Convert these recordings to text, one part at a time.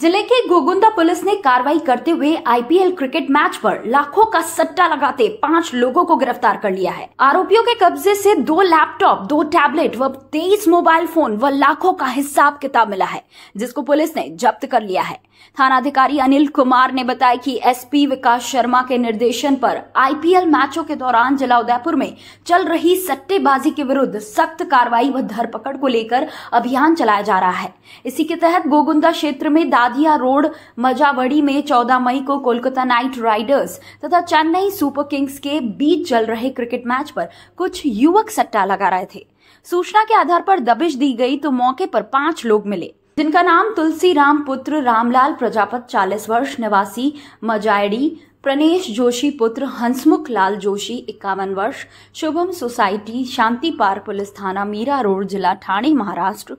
जिले के गोगुंदा पुलिस ने कार्रवाई करते हुए आईपीएल क्रिकेट मैच पर लाखों का सट्टा लगाते पांच लोगों को गिरफ्तार कर लिया है आरोपियों के कब्जे से दो लैपटॉप दो टैबलेट व तेईस मोबाइल फोन व लाखों का हिसाब किताब मिला है जिसको पुलिस ने जब्त कर लिया है थाना अधिकारी अनिल कुमार ने बताया कि एसपी विकास शर्मा के निर्देशन पर आईपीएल मैचों के दौरान जिला उदयपुर में चल रही सट्टेबाजी के विरुद्ध सख्त कार्रवाई व धरपकड़ को लेकर अभियान चलाया जा रहा है इसी के तहत गोगुंदा क्षेत्र में सादिया रोड मजावड़ी में 14 मई को कोलकाता नाइट राइडर्स तथा चेन्नई सुपर किंग्स के बीच चल रहे क्रिकेट मैच पर कुछ युवक सट्टा लगा रहे थे सूचना के आधार पर दबिश दी गई तो मौके पर पांच लोग मिले जिनका नाम तुलसी राम पुत्र रामलाल प्रजापत चालीस वर्ष निवासी मजायड़ी प्रणेश जोशी पुत्र हंसमुख लाल जोशी इक्यावन वर्ष Shubham society Shanti park police थाना मीरा रोड जिला ठाणे महाराष्ट्र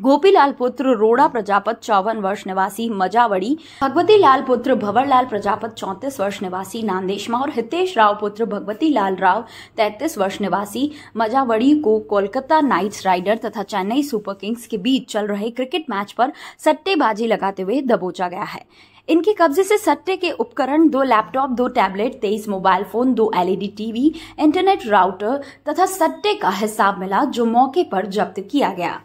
गोपीलाल पुत्र रोड़ा प्रजापत चौवन वर्ष निवासी मजावड़ी भगवती लाल पुत्र लाल प्रजापत चौतीस वर्ष निवासी नांदेशमा और हितेश राव पुत्र भगवती लाल राव तैतीस वर्ष निवासी मजावड़ी को कोलकाता नाइट्स राइडर तथा चेन्नई सुपर किंग्स के बीच चल रहे क्रिकेट मैच पर सट्टेबाजी लगाते हुए दबोचा गया है इनके कब्जे से सट्टे के उपकरण दो लैपटॉप दो टैबलेट तेईस मोबाइल फोन दो एलईडी टीवी इंटरनेट राउटर तथा सट्टे का हिसाब मिला जो मौके पर जब्त किया गया